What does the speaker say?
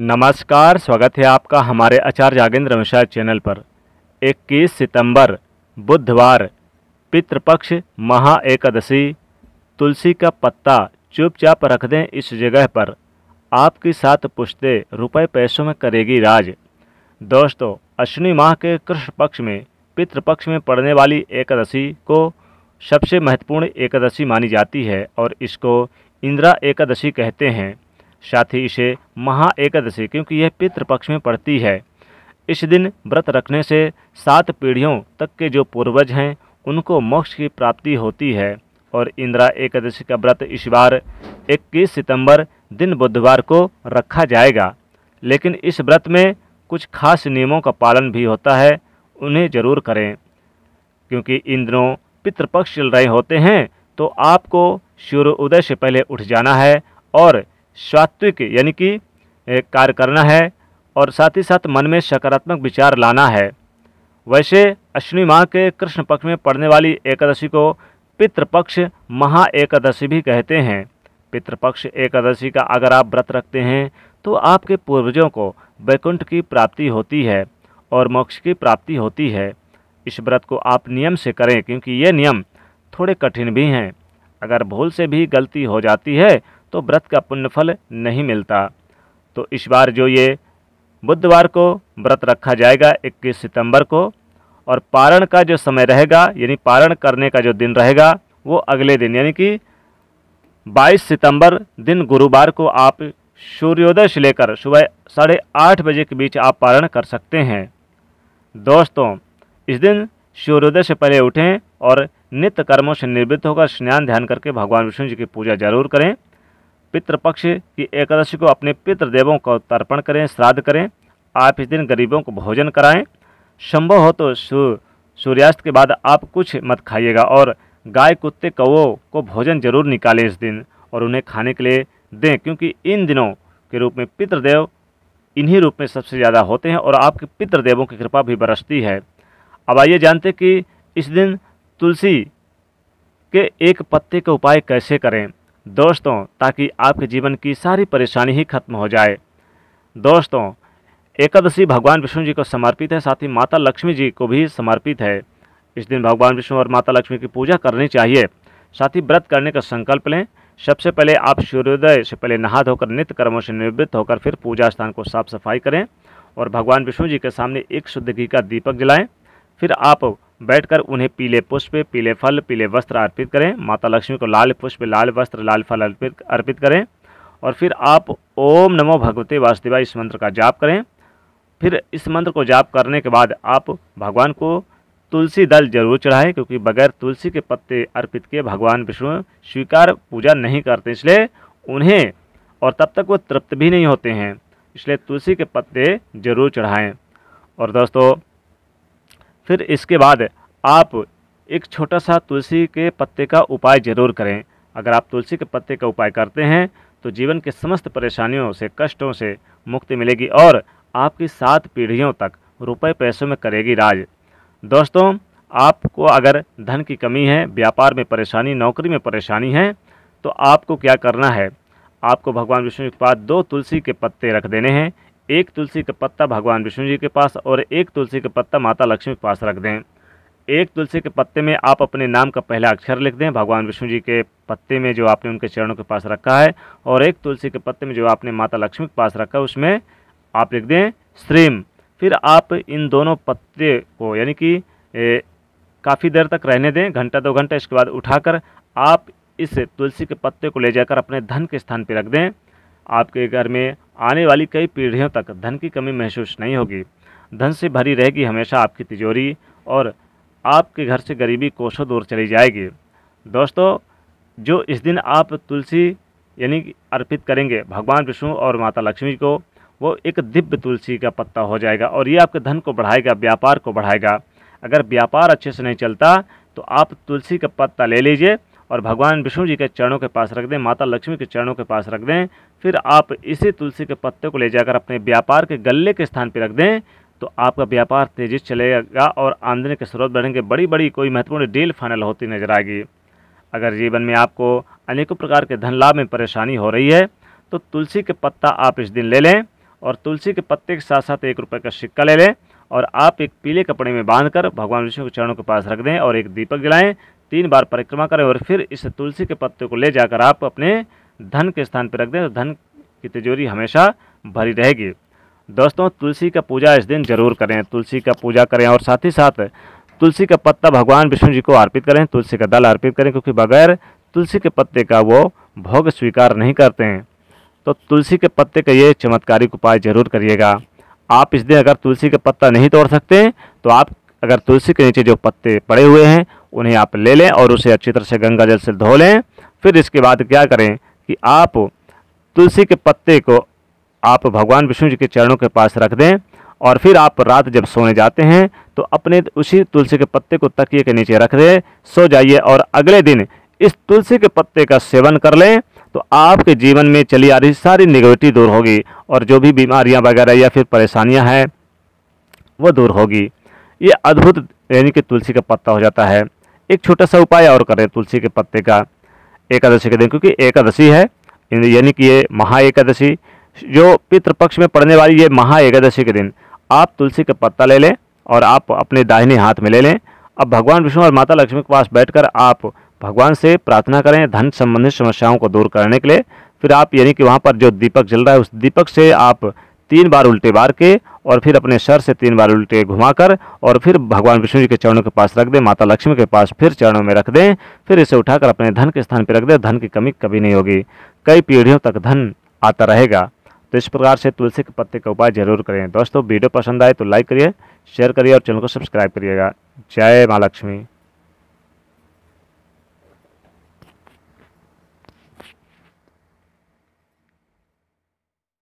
नमस्कार स्वागत है आपका हमारे आचार्य जागेंद्र मिश्रा चैनल पर 21 सितंबर बुधवार पितृपक्ष महा एकादशी तुलसी का पत्ता चुपचाप रख दें इस जगह पर आपकी साथ पुश्ते रुपए पैसों में करेगी राज दोस्तों अश्विनी माह के कृष्ण पक्ष में पितृपक्ष में पड़ने वाली एकादशी को सबसे महत्वपूर्ण एकादशी मानी जाती है और इसको इंदिरा एकादशी कहते हैं साथ ही इसे महा एकादशी क्योंकि यह पितृपक्ष में पड़ती है इस दिन व्रत रखने से सात पीढ़ियों तक के जो पूर्वज हैं उनको मोक्ष की प्राप्ति होती है और इंदिरा एकादशी का व्रत इस बार 21 सितंबर दिन बुधवार को रखा जाएगा लेकिन इस व्रत में कुछ खास नियमों का पालन भी होता है उन्हें जरूर करें क्योंकि इन दिनों पितृपक्ष चल रहे होते हैं तो आपको सूर्योदय से पहले उठ जाना है और सात्विक यानी कि कार्य करना है और साथ ही साथ मन में सकारात्मक विचार लाना है वैसे अश्विनी माह के कृष्ण पक्ष में पड़ने वाली एकादशी को पितृपक्ष महा एकादशी भी कहते हैं पितृपक्ष एकादशी का अगर आप व्रत रखते हैं तो आपके पूर्वजों को वैकुंठ की प्राप्ति होती है और मोक्ष की प्राप्ति होती है इस व्रत को आप नियम से करें क्योंकि ये नियम थोड़े कठिन भी हैं अगर भूल से भी गलती हो जाती है तो व्रत का पुण्यफल नहीं मिलता तो इस बार जो ये बुधवार को व्रत रखा जाएगा 21 सितंबर को और पारण का जो समय रहेगा यानी पारण करने का जो दिन रहेगा वो अगले दिन यानी कि 22 सितंबर दिन गुरुवार को आप सूर्योदय से लेकर सुबह साढ़े आठ बजे के बीच आप पारण कर सकते हैं दोस्तों इस दिन सूर्योदय से पहले उठें और नित्य कर्मों से निवृत्त होकर स्नान ध्यान करके भगवान विष्णु जी की पूजा जरूर करें पितृपक्ष की एकादशी को अपने पितृदेवों का तर्पण करें श्राद्ध करें आप इस दिन गरीबों को भोजन कराएं संभव हो तो सूर्यास्त के बाद आप कुछ मत खाइएगा और गाय कुत्ते कौओ को भोजन जरूर निकालें इस दिन और उन्हें खाने के लिए दें क्योंकि इन दिनों के रूप में पितृदेव इन्हीं रूप में सबसे ज़्यादा होते हैं और आपके पितृदेवों की कृपा भी बरसती है अब आइए जानते कि इस दिन तुलसी के एक पत्ते का उपाय कैसे करें दोस्तों ताकि आपके जीवन की सारी परेशानी ही खत्म हो जाए दोस्तों एकादशी भगवान विष्णु जी को समर्पित है साथ ही माता लक्ष्मी जी को भी समर्पित है इस दिन भगवान विष्णु और माता लक्ष्मी की पूजा करनी चाहिए साथ ही व्रत करने का संकल्प लें सबसे पहले आप सूर्योदय से पहले नहा धोकर नित्य कर्मों से निवृत्त होकर फिर पूजा स्थान को साफ सफाई करें और भगवान विष्णु जी के सामने एक शुद्ध घी का दीपक जलाएं फिर आप बैठकर उन्हें पीले पुष्प पीले फल पीले वस्त्र अर्पित करें माता लक्ष्मी को लाल पुष्प लाल वस्त्र लाल फल अर्पित अर्पित करें और फिर आप ओम नमो भगवते वासुदेवाय इस मंत्र का जाप करें फिर इस मंत्र को जाप करने के बाद आप भगवान को तुलसी दल जरूर चढ़ाएं क्योंकि बगैर तुलसी के पत्ते अर्पित किए भगवान विष्णु स्वीकार पूजा नहीं करते इसलिए उन्हें और तब तक वो तृप्त भी नहीं होते हैं इसलिए तुलसी के पत्ते जरूर चढ़ाएँ और दोस्तों फिर इसके बाद आप एक छोटा सा तुलसी के पत्ते का उपाय ज़रूर करें अगर आप तुलसी के पत्ते का उपाय करते हैं तो जीवन के समस्त परेशानियों से कष्टों से मुक्ति मिलेगी और आपकी सात पीढ़ियों तक रुपए पैसों में करेगी राज दोस्तों आपको अगर धन की कमी है व्यापार में परेशानी नौकरी में परेशानी है तो आपको क्या करना है आपको भगवान विष्णु के पास दो तुलसी के पत्ते रख देने हैं एक तुलसी का पत्ता भगवान विष्णु जी के पास और एक तुलसी का पत्ता माता लक्ष्मी के पास रख दें एक तुलसी के पत्ते में आप अपने नाम का पहला अक्षर लिख दें भगवान विष्णु जी के पत्ते में जो आपने उनके चरणों के पास रखा है और एक तुलसी के पत्ते में जो आपने माता लक्ष्मी के पास रखा है उसमें आप लिख दें श्रीम फिर आप इन दोनों पत्ते को यानी कि काफ़ी देर तक रहने दें घंटा दो घंटा इसके बाद उठाकर आप इस तुलसी के पत्ते को ले जाकर अपने धन के स्थान पर रख दें आपके घर में आने वाली कई पीढ़ियों तक धन की कमी महसूस नहीं होगी धन से भरी रहेगी हमेशा आपकी तिजोरी और आपके घर से गरीबी कोसों दूर चली जाएगी दोस्तों जो इस दिन आप तुलसी यानी अर्पित करेंगे भगवान विष्णु और माता लक्ष्मी को वो एक दिव्य तुलसी का पत्ता हो जाएगा और ये आपके धन को बढ़ाएगा व्यापार को बढ़ाएगा अगर व्यापार अच्छे से नहीं चलता तो आप तुलसी का पत्ता ले लीजिए और भगवान विष्णु जी के चरणों के पास रख दें माता लक्ष्मी के चरणों के पास रख दें फिर आप इसी तुलसी के पत्ते को ले जाकर अपने व्यापार के गले के स्थान पर रख दें तो आपका व्यापार तेजी से चलेगा और आमदनी के स्रोत बढ़ेंगे बड़ी बड़ी कोई महत्वपूर्ण डील फाइनल होती नजर आएगी अगर जीवन में आपको अनेकों प्रकार के धन लाभ में परेशानी हो रही है तो तुलसी के पत्ता आप इस दिन ले लें और तुलसी के पत्ते के साथ साथ एक रुपये का सिक्का ले लें और आप एक पीले कपड़े में बांधकर भगवान विष्णु के चरणों के पास रख दें और एक दीपक जलाएं तीन बार परिक्रमा करें और फिर इस तुलसी के पत्ते को ले जाकर आप अपने धन के स्थान पर रख दें तो धन की तिजोरी हमेशा भरी रहेगी दोस्तों तुलसी का पूजा इस दिन जरूर करें तुलसी का पूजा करें और साथ ही साथ तुलसी का पत्ता भगवान विष्णु जी को अर्पित करें तुलसी का दल अर्पित करें क्योंकि बगैर तुलसी के पत्ते का वो भोग स्वीकार नहीं करते हैं तो तुलसी के पत्ते का ये चमत्कारिक उपाय जरूर करिएगा आप इस दिन अगर तुलसी का पत्ता नहीं तोड़ सकते तो आप अगर तुलसी के नीचे जो पत्ते पड़े हुए हैं उन्हें आप ले लें और उसे अच्छी तरह से गंगा जल से धो लें फिर इसके बाद क्या करें कि आप तुलसी के पत्ते को आप भगवान विष्णु जी के चरणों के पास रख दें और फिर आप रात जब सोने जाते हैं तो अपने उसी तुलसी के पत्ते को तकिए के नीचे रख दें सो जाइए और अगले दिन इस तुलसी के पत्ते का सेवन कर लें तो आपके जीवन में चली आ रही सारी निगेटिव दूर होगी और जो भी बीमारियां वगैरह या फिर परेशानियां हैं वो दूर होगी ये अद्भुत यानी कि तुलसी का पत्ता हो जाता है एक छोटा सा उपाय और करें तुलसी के पत्ते का एकादशी के दिन क्योंकि एकादशी है यानी कि ये महा एकादशी जो पितृपक्ष में पड़ने वाली ये महा एकादशी के दिन आप तुलसी का पत्ता ले लें और आप अपने दाहिने हाथ में ले लें अब भगवान विष्णु और माता लक्ष्मी के पास बैठकर आप भगवान से प्रार्थना करें धन संबंधित समस्याओं को दूर करने के लिए फिर आप यानी कि वहाँ पर जो दीपक जल रहा है उस दीपक से आप तीन बार उल्टे बार के और फिर अपने सर से तीन बार उल्टे घुमाकर और फिर भगवान विष्णु जी के चरणों के पास रख दें माता लक्ष्मी के पास फिर चरणों में रख दें फिर इसे उठाकर अपने धन के स्थान पर रख दें धन की कमी कभी नहीं होगी कई पीढ़ियों तक धन आता रहेगा तो इस प्रकार से तुलसी के पत्ते का उपाय जरूर करें दोस्तों वीडियो पसंद आए तो लाइक करिए शेयर करिए और चैनल को सब्सक्राइब करिएगा जय माँ लक्ष्मी